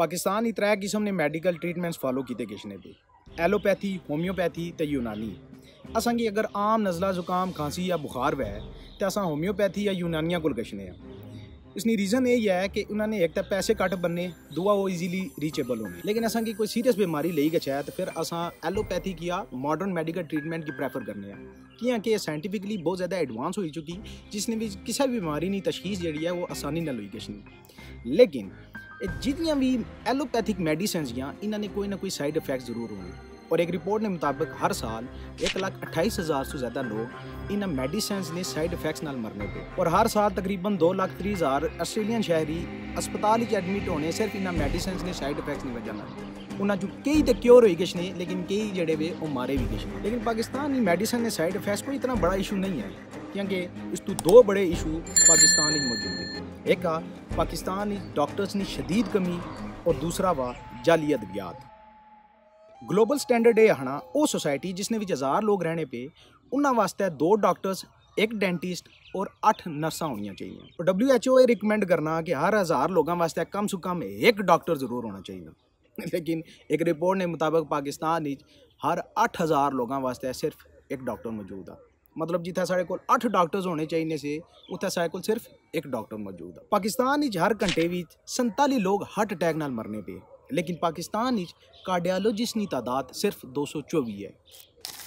पाकिस्तान त्रै किस्म ने मैडिकल ट्रीटमेंट्स फॉलो किए किश ने भी एलोपैथी होम्योपैथी तो यूनानी की अगर आम नज़ला ज़ुकाम खांसी या बुखार वह तो असं होम्योपैथी या यूनानिया को गछने इसकी रीज़न यही है कि उन्होंने एक तो पैसे घट बनने दूआ वो इजीली रीचेबल होने लेकिन असं की कोई सीरियस बीमारी ले गछा तो फिर असं एलोपैथी की या मॉडर्न मेडिकल ट्रीटमेंट की प्रेफर करने क्या कि साइंटिफिकली बहुत ज़्यादा एडवांस हो चुकी जिसने भी किसी भी बीमारी की तशखीस जी है वो आसानी ना हुई गछनी लेकिन ਜਿੰਨੀਆਂ भी एलोपैथिक मेडिसन इन्होंने कोई ना कोई साइड ਕੋਈ जरूर ਇਫੈਕਟਸ और एक रिपोर्ट के मुताबिक हर साल एक लाख अट्ठाईस हज़ार से ज़्यादा लोग इन मेडिसन ने साइड इफेक्ट्स न मरने पे और हर साल तकरीबन दो लाख तीस हज़ार आस्ट्रेलियन शहरी अस्पताल ही एडमिट होने सिर्फ इन मेडिसन ने साइड इफेक्ट्स की वजह उन्होंने कई तो क्योर हुए किश ने लेकिन कई जड़े वे वो मारे भी किश ने लेकिन पाकिस्तान की मेडिसन ने साइड इफेक्ट्स कोई इतना बड़ा इशू नहीं है क्योंकि इस तू दो बड़े इशू पाकिस्तान मौजूद है एक आ पाकिस्तान डॉक्टर्स की शदीद कमी और दूसरा वा जाली अद्वियात ग्लोबल स्टैंडर्ड है हना वो सोसाइटी जिसने हज़ार लोग रहने पे उन्होंने वास्ते दो डॉक्टर्स एक डेंटिस्ट और अठ नर्सा होनी चाहिए तो डब्ल्यू एच ओ ये रिकमेंड करना कि हर हज़ार लोगों वास्ते कम से कम एक डॉक्टर जरूर होना चाहिए लेकिन एक रिपोर्ट ने मुताबिक पाकिस्तान हर अठ हज़ार लोगों वास्ते सिर्फ एक डॉक्टर मौजूद है मतलब जिते साढ़े को अठ डॉक्टर होने चाहिए से उत को सिर्फ एक डॉक्टर मौजूद है पाकिस्तान हर घंटे में संताली लोग हार्ट अटैक न मरने पे लेकिन पाकिस्तान कार्डियालोजिस्ट की तादाद सिर्फ दो सौ चौबीस है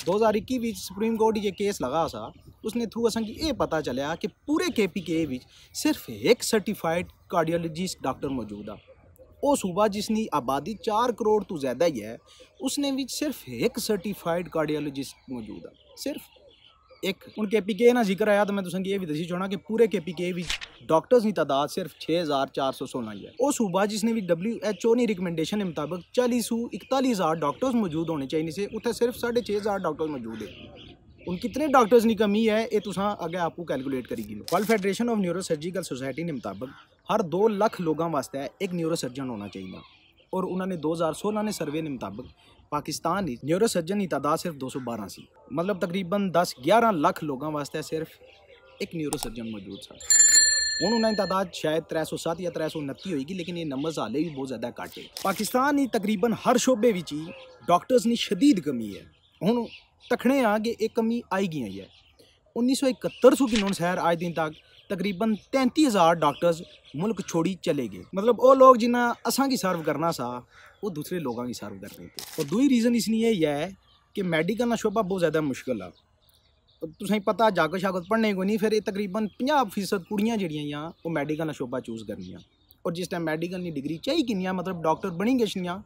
दो हज़ार इक्की सुप्रीम कोर्ट ये केस लगा सा उसने थ्रू असं ये पता चलिया कि पूरे के पी के सिर्फ एक सर्टिफाइड कार्डियोलॉजिस्ट डॉक्टर मौजूद आ वह सूबा जिसनी आबादी चार करोड़ तो ज़्यादा ही है उसने भी सिर्फ एक सर्टिफाइड कार्डियालॉजिस्ट मौजूद आ सिर्फ ਇੱਕ ਹੁਣ ਕੇਪੀਕੇ ਦਾ ਜ਼ਿਕਰ ਆਇਆ ਤਾਂ ਮੈਂ ਤੁਸਾਂ ਇਹ ਵੀ ਦੱਸੀ ਚਾਹਣਾ ਕਿ के ਕੇਪੀਕੇ ਵਿੱਚ डॉक्टर्स की तादाद सिर्फ छः हज़ार चार 6,416 ही है और सूबा जिसने भी डब्ल्यू एच ओ की रिकमेंडेशन के मुताबिक चालीस सौ इकतालीस हज़ार डॉक्टर्स मौजूद होने चाहिए से उत्तर सिर्फ साढ़े छः हज़ार डॉक्टर्स मौजूद है उन कितने डॉक्टर्स की कमी है ये तुम अगे आपको कैलकुलेट करेगी World Federation of Neurosurgical Society के मुताबिक हर दो लख लोगों वास्ते एक न्यूरोसर्जन होना चाहिए और उन्होंने दो हज़ार सोलह ने सर्वे के मुताबिक पाकिस्तान न्यूरोसर्जन की तादाद सिर्फ दो सौ बारह सी मतलब तकरीबन दस ग्यारह लख लोगों वास्ते सिर्फ एक न्यूरोसर्जन मौजूद सर हूँ उन्होंने तादाद शायद त्रै सौ सत्त या त्रै सौ उन्ती होगी लेकिन ये नंबर हाले भी बहुत ज़्यादा घट है पाकिस्तान ही तकरीबन हर शोबे में ही डॉक्टर्स की शदीद कमी है हूँ तखने कि यह कमी आई गई है उन्नीस सौ इकहत्तर सौ की शहर आज दिन तक तकरीबन तैंती हज़ार डॉक्टर्स मुल्क छोड़ी चले गए मतलब वो लोग जिन्हें असा की सर्व करना सा वो दूसरे लोगों की सर्व कर रहे थे और दूसरी रीज़न इसलिए यह है कि मेडिकल ना शोभा बहुत ज़्यादा मुश्किल है तुम्हें पता जागत शागत पढ़ने को नहीं फिर तकरीबन पाँह फीसद कुड़ियाँ जड़ियाँ वो मैडिकल ना शोभा चूज़ करनियाँ और जिस टाइम मैडिकल की डिग्री चाहिए कि मतलब डॉक्टर बनी गशनियाँ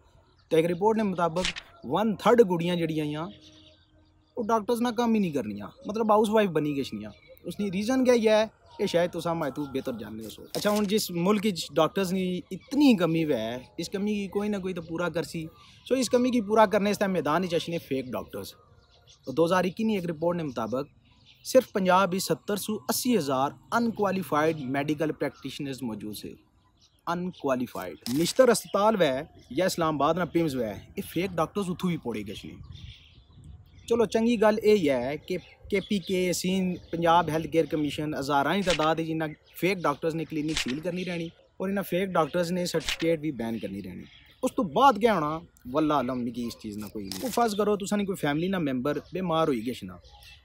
तो एक रिपोर्ट के मुताबिक वन थर्ड कुड़ियाँ जड़ियाँ वो डॉक्टर्स ने कम ही नहीं करनिया मतलब हाउस वाइफ बनी गशनियाँ उसने रीज़न क्या यह है કે શાયદ તુ સામાય તુ બેટર જાન લે સો અચ્છા હુન જિસ મુલ કી ડોક્ટર્સ ની ઇતની કમી વે ઇસ કમી કી કોઈ ના કોઈ તો પૂરા કરસી સો ઇસ કમી કી પૂરા કરને સે મેદાન ઇ ચશ્ને ફેક ડોક્ટર્સ તો 2021 ની એક રિપોર્ટ ને મતાબક સિર્ફ પંજાબ ઇ 70 80000 અનક્વોલિફાઇડ મેડિકલ પ્રેક્ટિશનર્સ મૌજૂદ હે અનક્વોલિફાઇડ નિштар હોસ્પિટલ વે યે સ્લામબાદ ના પિમ્સ વે ઇ ફેક ડોક્ટર્સ ઉથુ ભી પોડે કેશલી ਚਲੋ ਚੰਗੀ ਗੱਲ ਇਹ ਹੈ ਕਿ ਕੇਪੀਕੇ ਸੀਨ ਪੰਜਾਬ ਹੈਲਥ ਕੇਅਰ ਕਮਿਸ਼ਨ ਹਜ਼ਾਰਾਂ ਦੀ ਤਾਦਾਦ ਜਿਨ੍ਹਾਂ ਫੇਕ ਡਾਕਟਰਸ ਨੇ ਕਲੀਨਿਕ ਸੀਲ ਕਰਨੀ ਰਹਿਣੀ ਔਰ ਇਹਨਾਂ ਫੇਕ ਡਾਕਟਰਸ ਨੇ ਸਰਟੀਫਿਕੇਟ ਵੀ ਬੈਨ ਕਰਨੀ ਰਹਿਣੀ ਉਸ ਤੋਂ ਬਾਅਦ ਕੀ ਹੋਣਾ ਵੱਲਾ ਅਲਮ ਨਹੀਂ ਕਿ ਇਸ ਚੀਜ਼ ਨਾਲ ਕੋਈ ਨਹੀਂ ਫਰਜ਼ ਕਰੋ ਤੁਸੀਂ ਕੋਈ ਫੈਮਿਲੀ ਨਾ ਮੈਂਬਰ ਬਿਮਾਰ ਹੋਈ ਗਿਆ ਸ਼ਨਾ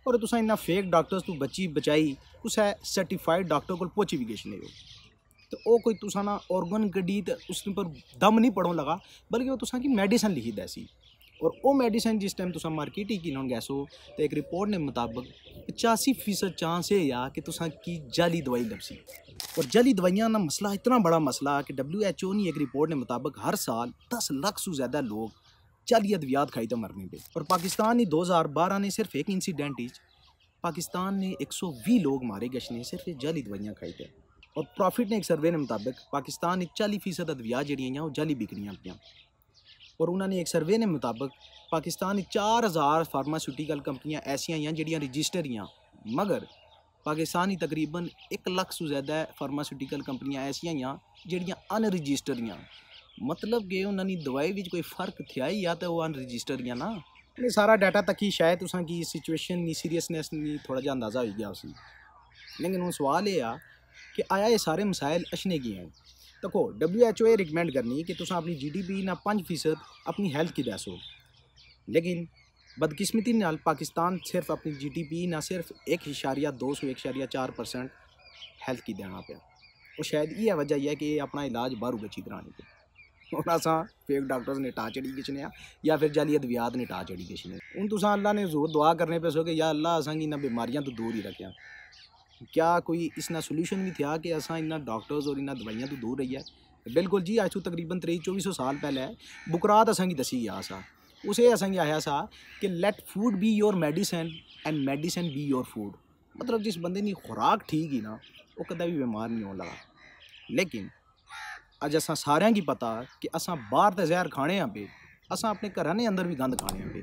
ਔਰ ਤੁਸੀਂ ਇਹਨਾਂ ਫੇਕ ਡਾਕਟਰਸ ਤੋਂ ਬੱਚੀ ਬਚਾਈ ਉਸ ਹੈ ਸਰਟੀਫਾਈਡ ਡਾਕਟਰ ਕੋਲ ਪਹੁੰਚੀ ਵੀ ਗਏ ਸ਼ਨੇ तो वो कोई तुसा ना ऑर्गन गड्डी तो उस पर दम नहीं पड़ो लगा बल्कि वो तुसा की मेडिसन लिखी दैसी और वो मेडिसिन जिस टाइम तुम मार्केट ही किलोन गैसो तो एक रिपोर्ट ने मुताबिक पचासी फीसद चांस है आ कि तुसा की जाली दवाई लपसी और जाली दवाइया का मसला इतना बड़ा मसला कि डब्ल्यू एच ओ ने एक रिपोर्ट ने मुताबिक हर साल दस लाख से ज़्यादा लोग जाली अद्वियात खाई तो मरने पे और पाकिस्तान ने दो हज़ार बारह ने सिर्फ एक इंसीडेंट ही पाकिस्तान ने एक सौ भी लोग मारे गशने सिर्फ जाली दवाइया खाई थे और प्रॉफिट ने एक सर्वे के मुताबिक पाकिस्तान ने चाली फीसद अद्वियात जड़ियाँ जाली बिकनिया पे और उन्होंने एक सर्वे के मुताबिक पाकिस्तान चार हज़ार फार्मास्यूटिकल कंपनियां ऐसा हैं जीडिया रजिस्टर हैं मगर पाकिस्तान तकरीबन एक लख से ज़्यादा फार्मास्यूटिकल कंपनियां ऐसा हैं जीडिया अनरजिस्टर हैं मतलब कि उन्होंने दवाई में कोई फर्क थे ही या तो वह अनरजिस्टर हैं ना सारा डाटा तक ही शायद तुम कि सिचुएशन सीरीयसनैस नहीं थोड़ा जहा अंदाज़ा हो गया उसकी लेकिन हम सवाल यह आ कि आया ये सारे मसायल अछने गए हैं देखो डब्ल्यू एच ओ ए रिकमेंड करनी कि तुम अपनी जी डी पी ना पंज फीसद अपनी हैल्थ की दसो लेकिन बदकिस्मती नाल पाकिस्तान सिर्फ अपनी जी डी पी ना सिर्फ एक इशारिया दो सौ एक इशारिया चार परसेंट हैल्थ की देना पे और शायद ये वजह है कि अपना इलाज बारू बची कराने पे हूँ अस फेक डाक्टर्स ने टा चढ़ी खिचने या फिर जाली अद्वियात ने टाँ चढ़ी खिचने हूँ तुम अल्लाह ने जोर दुआ करने पे सो कि या अल्लाह असेंगी इन्हें बीमारियों तो दूर ही रखें क्या कोई इसना सोल्यूशन भी थे कि असा इन्ना डॉक्टर्स और इन्ना दवाइया तो दूर रही है बिल्कुल जी अच्छू तो तकरीबन त्रेई चौबी सौ साल पहले बुकरात असेंगी दसी गया सा उसे असेंगी आया सा कि let food be your medicine and medicine be your food मतलब जिस बंद की खुराक ठीक ही ना वो कदम भी बीमार नहीं होने लगा लेकिन अज असा सारे की पता कि असा बहर तो जहर खाने पे असा अपने घर के अंदर भी गंद खाने पे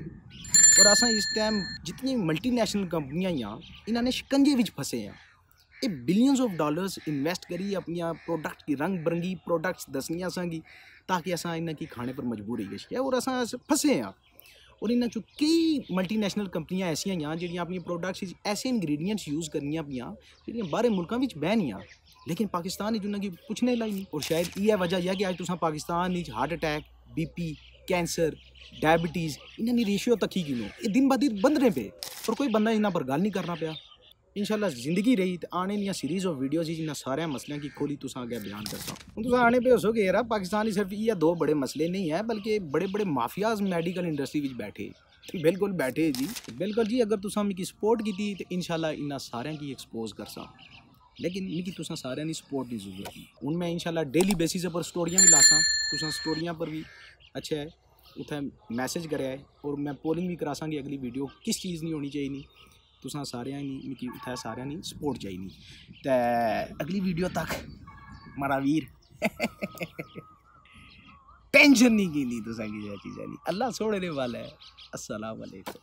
और असा इस टाइम जितनी मल्टीनेशनल कंपनियां ही इन्होंने शिकंजे फसे हैं ये बिलियंस ऑफ डॉलर्स इन्वेस्ट करी अपनी प्रोडक्ट की रंग बरंगी प्रोडक्ट्स दसनियाँ असा ताकि असा इन्हें की खाने पर मजबूर रही है और असा फंसे हैं और इन्हों चो कई मल्टीनैशनल कंपनियां ऐसा ही जो अपनी प्रोडक्ट्स ऐसे इंग्रीडियंट्स यूज़ करनिया पे जो बारह मुल्कों में बहनियाँ लेकिन पाकिस्तान उन्होंने की पुछने लाई नहीं और शायद ये वजह यह कि अज तुम Pakistan heart attack B P cancer diabetes इन्हें रेशियो तक ही गिनो ये दिन ब दिन बंद पे और कोई बंदा इन्हों पर गल नहीं करना पाया इनशाला जिंदगी रही तो आने लिया सीरीज ऑफ वीडियोस जिन्हें सारे मसलों की खोली तुस अगर बयान करता हूँ तुम आने पे हो यार पाकिस्तान सिर्फ ये दो बड़े मसले नहीं है बल्कि बड़े बड़े माफियाज मेडिकल इंडस्ट्री में बैठे बिल्कुल बैठे जी बिल्कुल जी अगर तुसा मैं सपोर्ट की तो इनशाला इन सारे की एक्सपोज कर सा लेकिन मिकी तुसा सारे की सपोर्ट की जरूरत है हूँ मैं इनशाला डेली बेसिस पर स्टोरियां भी लासा तुसा स्टोरियाँ पर भी अच्छा है उत्थें मैसेज करे और मैं पोलिंग भी करासा कि अगली वीडियो किस चीज़ नहीं होनी चाहिए तुसें सारेआं गी मिगी इत्थै सारे सपोर्ट चाहिए ते अगली वीडियो तक मारा वीर टेंशन नहीं की तुसें किसै चीज़ें अल्लाह सोने वाले वाला